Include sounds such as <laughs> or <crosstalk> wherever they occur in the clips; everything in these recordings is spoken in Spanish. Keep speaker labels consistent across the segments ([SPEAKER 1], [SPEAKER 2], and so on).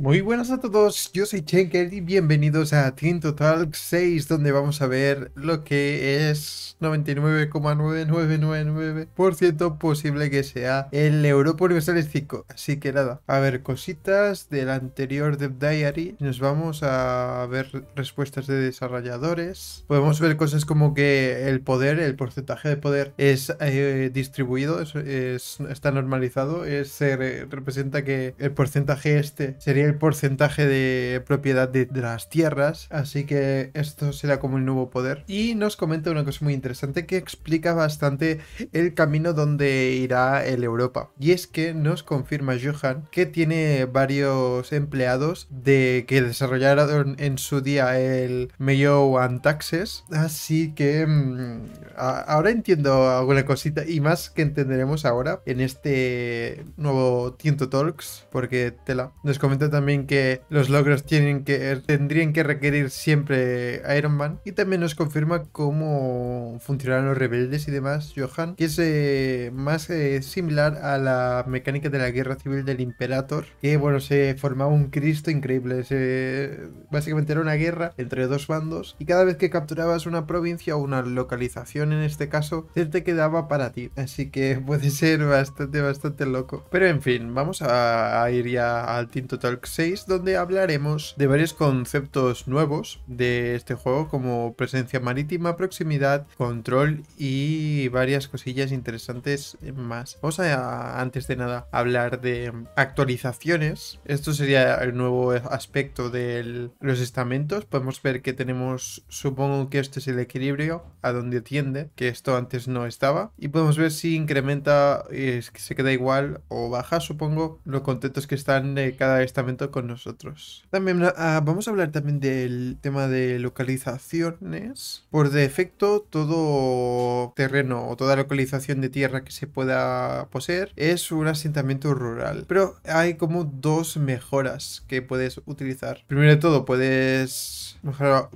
[SPEAKER 1] Muy buenas a todos, yo soy Chenkel y bienvenidos a Team Total 6 donde vamos a ver lo que es 99,9999% posible que sea el Europa Universal 5. Así que nada, a ver cositas del anterior Dev Diary, nos vamos a ver respuestas de desarrolladores, podemos ver cosas como que el poder, el porcentaje de poder es eh, distribuido, es, está normalizado, es, se representa que el porcentaje este sería porcentaje de propiedad de, las tierras, así que esto será como el nuevo poder. Y nos comenta una cosa muy interesante que explica bastante el camino donde irá el Europa. Y es que nos confirma Johan que tiene varios empleados de que desarrollaron en su día el Mayo and Taxes, así que mm, ahora entiendo alguna cosita y más que entenderemos ahora en este nuevo tinto Talks, porque tela, nos comenta también que los logros tienen que, tendrían que requerir siempre Iron Man. Y también nos confirma cómo funcionarán los rebeldes y demás, Johan, que es eh, más eh, similar a la mecánica de la guerra civil del Imperator, que bueno, se formaba un Cristo increíble. Se, básicamente era una guerra entre dos bandos y cada vez que capturabas una provincia o una localización en este caso, se te quedaba para ti. Así que puede ser bastante, bastante loco. Pero en fin, vamos a, a ir ya al Tinto Talk 6 donde hablaremos de varios conceptos nuevos de este juego como presencia marítima, proximidad, control y varias cosillas interesantes más. Vamos a antes de nada hablar de actualizaciones. Esto sería el nuevo aspecto de los estamentos. Podemos ver que tenemos, supongo que este es el equilibrio a donde tiende, que esto antes no estaba. Y podemos ver si incrementa, eh, se queda igual o baja, supongo, los contentos que están eh, cada estamento con nosotros. También ah, vamos a hablar también del tema de localizaciones. Por defecto, todo terreno o toda localización de tierra que se pueda poseer es un asentamiento rural. Pero hay como dos mejoras que puedes utilizar. Primero de todo, puedes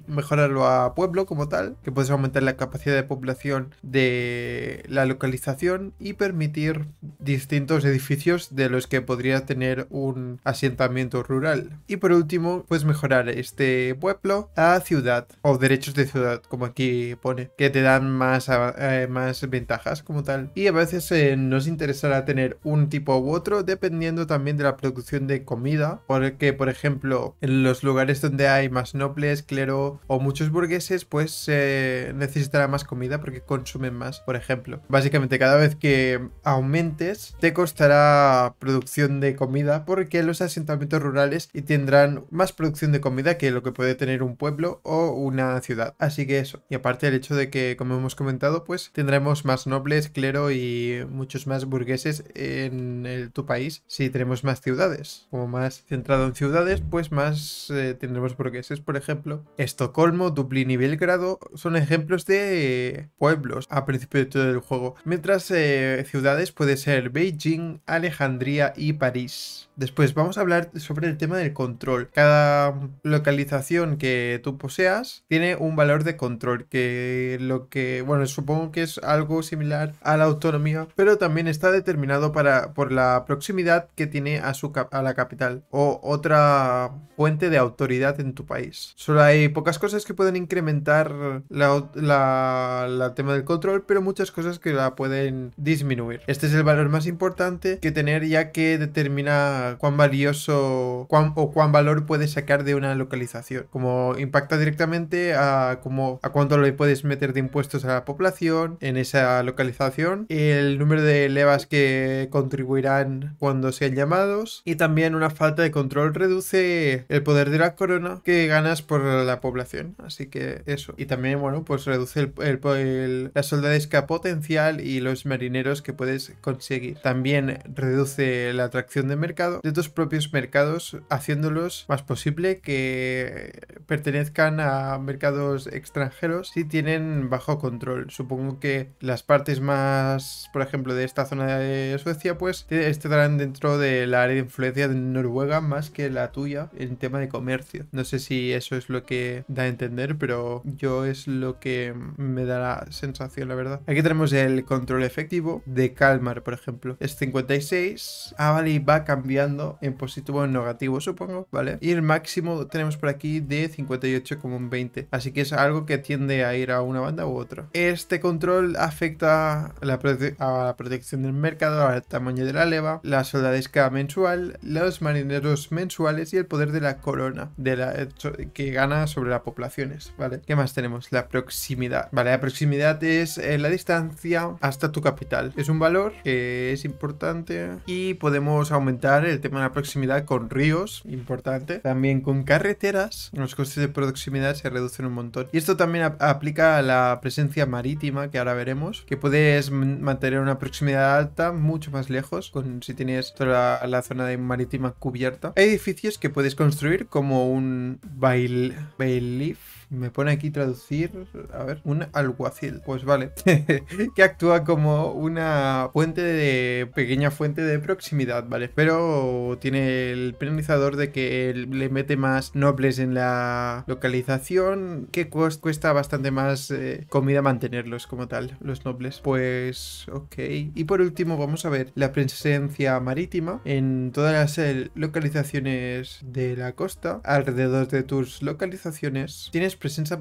[SPEAKER 1] mejorarlo a pueblo como tal, que puedes aumentar la capacidad de población de la localización y permitir distintos edificios de los que podría tener un asentamiento rural. Y por último, puedes mejorar este pueblo a ciudad o derechos de ciudad, como aquí pone, que te dan más, eh, más ventajas como tal. Y a veces eh, nos interesará tener un tipo u otro dependiendo también de la producción de comida, porque por ejemplo, en los lugares donde hay más nobles, clero o muchos burgueses, pues eh, necesitará más comida porque consumen más, por ejemplo. Básicamente cada vez que aumentes, te costará producción de comida porque los asentamientos rurales y tendrán más producción de comida que lo que puede tener un pueblo o una ciudad. Así que eso. Y aparte el hecho de que, como hemos comentado, pues tendremos más nobles, clero y muchos más burgueses en tu país si tenemos más ciudades. Como más centrado en ciudades, pues más eh, tendremos burgueses. Por ejemplo, Estocolmo, Dublín y Belgrado son ejemplos de pueblos a principio de todo el juego. Mientras eh, ciudades puede ser Beijing, Alejandría y París. Después vamos a hablar sobre el tema del control. Cada localización que tú poseas tiene un valor de control que lo que, bueno, supongo que es algo similar a la autonomía, pero también está determinado para, por la proximidad que tiene a, su, la capital o otra fuente de autoridad en tu país. Solo hay pocas cosas que pueden incrementar la, tema del control, pero muchas cosas que la pueden disminuir. Este es el valor más importante que tener ya que determina cuán valioso o cuán valor puedes sacar de una localización. Como impacta directamente a, como, a cuánto le puedes meter de impuestos a la población en esa localización, el número de levas que contribuirán cuando sean llamados y también una falta de control reduce el poder de la corona que ganas por la población. Así que eso. Y también, bueno, pues reduce el, la soldadesca potencial y los marineros que puedes conseguir. También reduce la atracción de mercado de tus propios mercados, haciéndolos más posible que pertenezcan a mercados extranjeros si tienen bajo control. Supongo que las partes más, por ejemplo, de esta zona de Suecia, pues estarán dentro del la área de influencia de Noruega más que la tuya en tema de comercio. No sé si eso es lo que da a entender, pero yo es lo que me da la sensación, la verdad. Aquí tenemos el control efectivo de Kalmar, por ejemplo. Es 56. Ah, vale, va a cambiar en positivo o en negativo, supongo, ¿vale? Y el máximo tenemos por aquí de 58,20. Así que es algo que tiende a ir a una banda u otra. Este control afecta a la, protección del mercado, al tamaño de la leva, la soldadesca mensual, los marineros mensuales y el poder de la corona de la, que gana sobre las poblaciones, ¿vale? que más tenemos? La proximidad. Vale, la proximidad es eh, la distancia hasta tu capital. Es un valor que es importante y podemos aumentar el tema de la proximidad con ríos, importante. También con carreteras, los costes de proximidad se reducen un montón. Y esto también aplica a la presencia marítima, que ahora veremos, que puedes mantener una proximidad alta mucho más lejos, con, si tienes toda la, zona de marítima cubierta. Hay edificios que puedes construir como un bail, bailiff me pone aquí traducir, a ver, un alguacil. Pues vale, <laughs> que actúa como una fuente de pequeña fuente de proximidad, ¿vale? Pero tiene el penalizador de que le mete más nobles en la localización, que cuesta bastante más eh, comida mantenerlos como tal, los nobles. Pues, ok. Y por último vamos a ver la presencia marítima en todas las eh, localizaciones de la costa. Alrededor de tus localizaciones tienes presencia,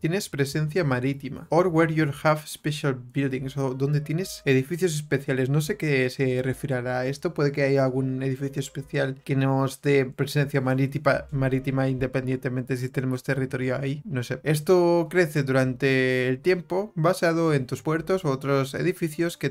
[SPEAKER 1] tienes presencia marítima. Or where you have special buildings. O donde tienes edificios especiales. No sé qué se referirá a esto. Puede que haya algún edificio especial que nos dé presencia marítima, independientemente si tenemos territorio ahí. No sé. Esto crece durante el tiempo basado en tus puertos u otros edificios que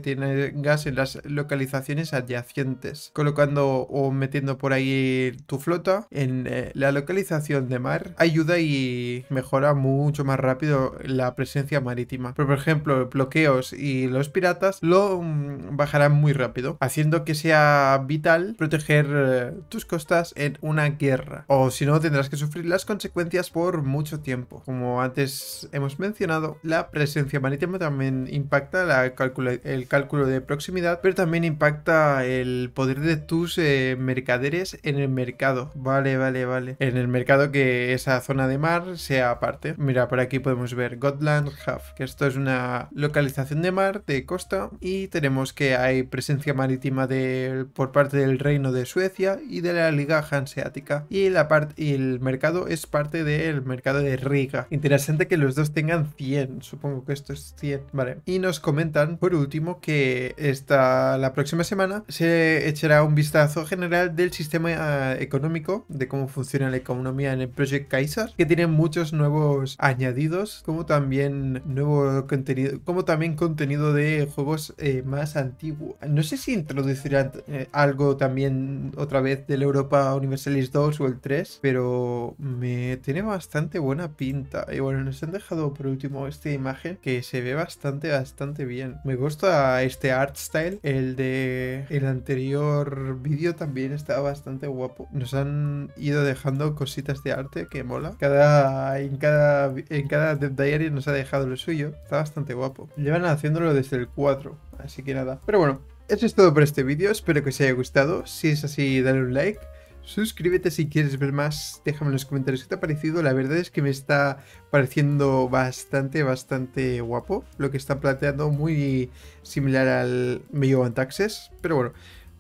[SPEAKER 1] gas en las localizaciones adyacentes. Colocando o metiendo por ahí tu flota en eh, la localización de mar ayuda y mejora mucho más rápido la presencia marítima. Pero, por ejemplo, bloqueos y los piratas lo mm, bajarán muy rápido, haciendo que sea vital proteger eh, tus costas en una guerra. O si no, tendrás que sufrir las consecuencias por mucho tiempo. Como antes hemos mencionado, la presencia marítima también impacta el cálculo de proximidad, pero también impacta el poder de tus eh, mercaderes en el mercado. Vale, vale, vale. En el mercado que esa zona de mar se aparte. Mira, por aquí podemos ver Gotland Half, que esto es una localización de mar, de costa, y tenemos que hay presencia marítima de, por parte del Reino de Suecia y de la Liga Hanseática. Y, la parte, y el mercado es parte del mercado de Riga. Interesante que los dos tengan 100, supongo que esto es 100. Vale, y nos comentan, por último, que esta, la próxima semana se echará un vistazo general del sistema eh, económico, de cómo funciona la economía en el Project Kaiser, que tiene muchos nuevos añadidos, como también nuevo contenido, como también contenido de juegos eh, más antiguo. No sé si introducirán eh, algo también otra vez del Europa Universalis 2 o el 3, pero me tiene bastante buena pinta. Y bueno, nos han dejado por último esta imagen que se ve bastante, bastante bien. Me gusta este art style, el de el anterior vídeo también estaba bastante guapo. Nos han ido dejando cositas de arte que mola. Cada en cada, en cada Diary nos ha dejado lo suyo. Está bastante guapo. Llevan haciéndolo desde el 4, así que nada. Pero bueno, eso es todo por este vídeo. Espero que os haya gustado. Si es así, dale un like. Suscríbete si quieres ver más, déjame en los comentarios qué te ha parecido. La verdad es que me está pareciendo bastante, bastante guapo lo que están planteando, muy similar al Medio Taxes. Pero bueno,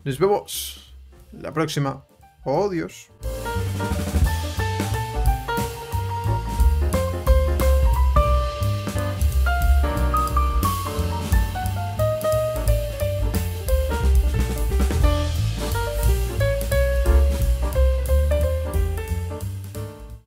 [SPEAKER 1] nos vemos la próxima. Dios!